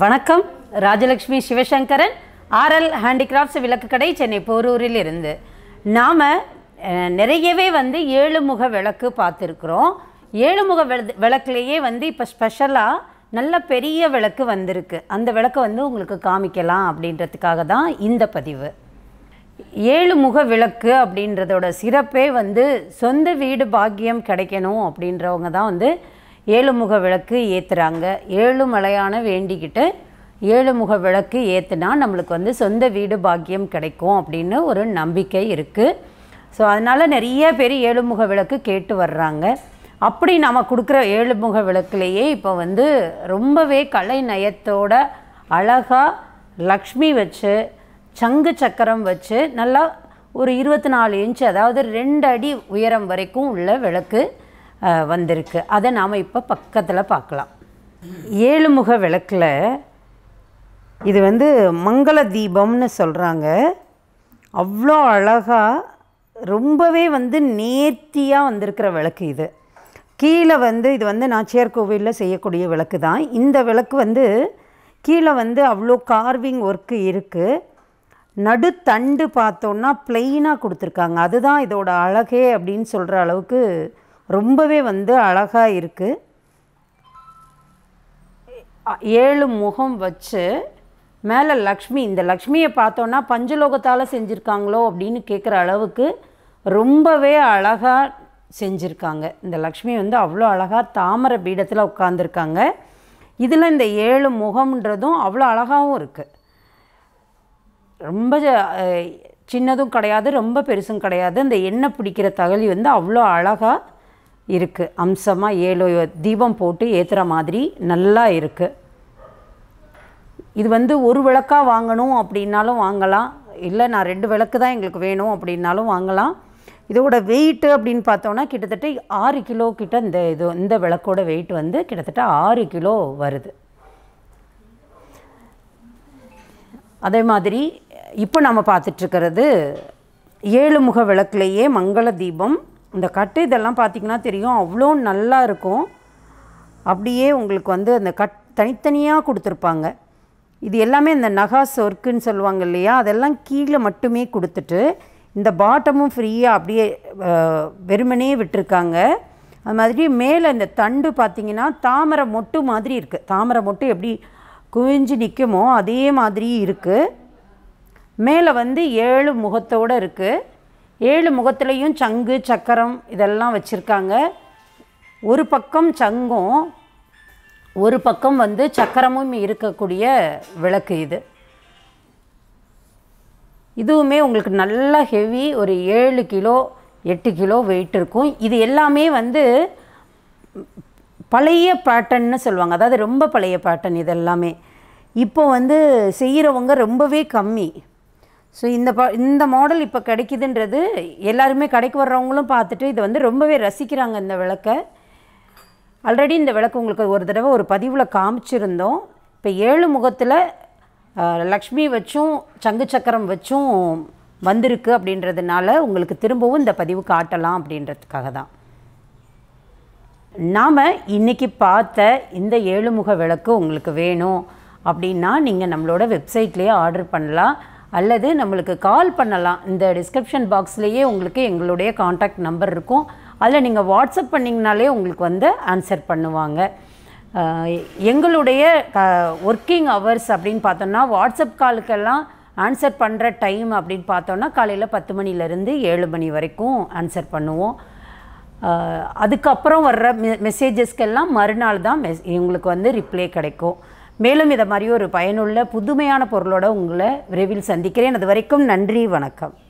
வணக்கம் Rajalakshmi Sivasankaran RL handicrafts கடை சென்னை போரூரில் இருந்து நாம் நிறையவே வந்து ஏழு முக விளக்கு பார்த்துருக்குறோம் ஏழு முக விளக்குலேயே வந்து இப்போ ஸ்பெஷலாக நல்ல பெரிய விளக்கு வந்திருக்கு அந்த விளக்கை வந்து உங்களுக்கு காமிக்கலாம் அப்படின்றதுக்காக தான் இந்த பதிவு ஏழு முக விளக்கு அப்படின்றதோட சிறப்பே வந்து சொந்த வீடு பாக்கியம் கிடைக்கணும் அப்படின்றவங்க தான் வந்து ஏழுமுக விளக்கு ஏற்றுறாங்க ஏழு மலையான வேண்டிக்கிட்டு ஏழுமுக விளக்கு ஏற்றுனா நம்மளுக்கு வந்து சொந்த வீடு பாக்கியம் கிடைக்கும் அப்படின்னு ஒரு நம்பிக்கை இருக்குது ஸோ அதனால் நிறைய பேர் ஏழுமுக விளக்கு கேட்டு வர்றாங்க அப்படி நம்ம கொடுக்குற ஏழுமுக விளக்குலேயே இப்போ வந்து ரொம்பவே கலை நயத்தோட அழகாக லக்ஷ்மி வச்சு சங்கு சக்கரம் வச்சு நல்லா ஒரு இருபத்தி நாலு இன்ச்சு அதாவது ரெண்டு அடி உயரம் வரைக்கும் உள்ள விளக்கு வந்திருக்கு அதை நாம் இப்போ பக்கத்தில் பார்க்கலாம் ஏழுமுக விளக்கில் இது வந்து மங்கள தீபம்னு சொல்கிறாங்க அவ்வளோ அழகாக ரொம்பவே வந்து நேர்த்தியாக வந்திருக்கிற விளக்கு இது கீழே வந்து இது வந்து நாச்சியார் கோவிலில் செய்யக்கூடிய விளக்கு தான் இந்த விளக்கு வந்து கீழே வந்து அவ்வளோ கார்விங் ஒர்க்கு இருக்குது நடுத்தண்டு பார்த்தோன்னா பிளெயினாக கொடுத்துருக்காங்க அதுதான் இதோட அழகே அப்படின்னு சொல்கிற அளவுக்கு ரொம்பவே வந்து அழகாக இருக்குது ஏழு முகம் வச்சு மேலே லக்ஷ்மி இந்த லக்ஷ்மியை பார்த்தோன்னா பஞ்சலோகத்தால் செஞ்சுருக்காங்களோ அப்படின்னு கேட்குற அளவுக்கு ரொம்பவே அழகாக செஞ்சுருக்காங்க இந்த லக்ஷ்மி வந்து அவ்வளோ அழகாக தாமரை பீடத்தில் உட்காந்துருக்காங்க இதில் இந்த ஏழு முகம்ன்றதும் அவ்வளோ அழகாகவும் இருக்குது ரொம்ப சின்னதும் கிடையாது ரொம்ப பெருசும் கிடையாது அந்த எண்ணெய் பிடிக்கிற தகழி வந்து அவ்வளோ அழகாக இருக்குது அம்சமாக ஏழு தீபம் போட்டு ஏற்றுற மாதிரி நல்லா இருக்குது இது வந்து ஒரு விளக்காக வாங்கணும் அப்படின்னாலும் வாங்கலாம் இல்லை நான் ரெண்டு விளக்கு தான் எங்களுக்கு வேணும் அப்படின்னாலும் வாங்கலாம் இதோட வெயிட்டு அப்படின்னு பார்த்தோன்னா கிட்டத்தட்ட ஆறு கிலோ கிட்ட இந்த இது இந்த விளக்கோட வெயிட் வந்து கிட்டத்தட்ட ஆறு கிலோ வருது அதே மாதிரி இப்போ நம்ம பார்த்துட்ருக்கிறது ஏழு முக விளக்குலேயே மங்கள தீபம் இந்த கட்டு இதெல்லாம் பார்த்திங்கன்னா தெரியும் அவ்வளோ நல்லா இருக்கும் அப்படியே உங்களுக்கு வந்து அந்த கட் தனித்தனியாக கொடுத்துருப்பாங்க இது எல்லாமே இந்த நகாஸ் ஒர்க்குன்னு சொல்லுவாங்க இல்லையா அதெல்லாம் கீழே மட்டுமே கொடுத்துட்டு இந்த பாட்டமும் ஃப்ரீயாக அப்படியே வெறுமனே விட்டுருக்காங்க அது மாதிரி மேலே இந்த தண்டு பார்த்திங்கன்னா தாமரை மொட்டு மாதிரி இருக்குது தாமரை மொட்டு எப்படி குவிஞ்சு நிற்குமோ அதே மாதிரி இருக்குது மேலே வந்து ஏழு முகத்தோடு இருக்குது ஏழு முகத்துலேயும் சங்கு சக்கரம் இதெல்லாம் வச்சுருக்காங்க ஒரு பக்கம் சங்கும் ஒரு பக்கம் வந்து சக்கரமும் இருக்கக்கூடிய விளக்கு இது இதுவுமே உங்களுக்கு நல்லா ஹெவி ஒரு ஏழு கிலோ எட்டு கிலோ வெயிட் இருக்கும் இது எல்லாமே வந்து பழைய பேட்டர்ன்னு சொல்லுவாங்க அதாவது ரொம்ப பழைய பேட்டர்ன் இதெல்லாமே இப்போ வந்து செய்கிறவங்க ரொம்பவே கம்மி ஸோ இந்த ப இந்த மாடல் இப்போ கிடைக்கிதுன்றது எல்லாருமே கடைக்கு வர்றவங்களும் பார்த்துட்டு இதை வந்து ரொம்பவே ரசிக்கிறாங்க இந்த விளக்கை ஆல்ரெடி இந்த விளக்கு உங்களுக்கு ஒரு தடவை ஒரு பதிவில் காமிச்சிருந்தோம் இப்போ ஏழு முகத்தில் லக்ஷ்மி வச்சும் சங்கு சக்கரம் வச்சும் வந்திருக்கு அப்படின்றதுனால உங்களுக்கு திரும்பவும் இந்த பதிவு காட்டலாம் அப்படின்றதுக்காக தான் நாம் இன்றைக்கி பார்த்த இந்த ஏழுமுக விளக்கு உங்களுக்கு வேணும் அப்படின்னா நீங்கள் நம்மளோட வெப்சைட்லேயே ஆர்டர் பண்ணலாம் அல்லது நம்மளுக்கு கால் பண்ணலாம் இந்த டிஸ்கிரிப்ஷன் பாக்ஸ்லேயே உங்களுக்கு எங்களுடைய காண்டாக்ட் நம்பர் இருக்கும் அதில் நீங்கள் வாட்ஸ்அப் பண்ணிங்கனாலே உங்களுக்கு வந்து ஆன்சர் பண்ணுவாங்க எங்களுடைய க ஒர்க்கிங் ஹவர்ஸ் அப்படின்னு பார்த்தோன்னா வாட்ஸ்அப் காலுக்கெல்லாம் ஆன்சர் பண்ணுற டைம் அப்படின்னு பார்த்தோன்னா காலையில் பத்து மணிலேருந்து ஏழு மணி வரைக்கும் ஆன்சர் பண்ணுவோம் அதுக்கப்புறம் வர்ற மெ மெசேஜஸ்க்கெல்லாம் மறுநாள் தான் மெஸ் எங்களுக்கு வந்து ரிப்ளை கிடைக்கும் மேலும் இதை மாதிரி ஒரு பயனுள்ள புதுமையான பொருளோட உங்களை விரைவில் சந்திக்கிறேன் அது வரைக்கும் நன்றி வணக்கம்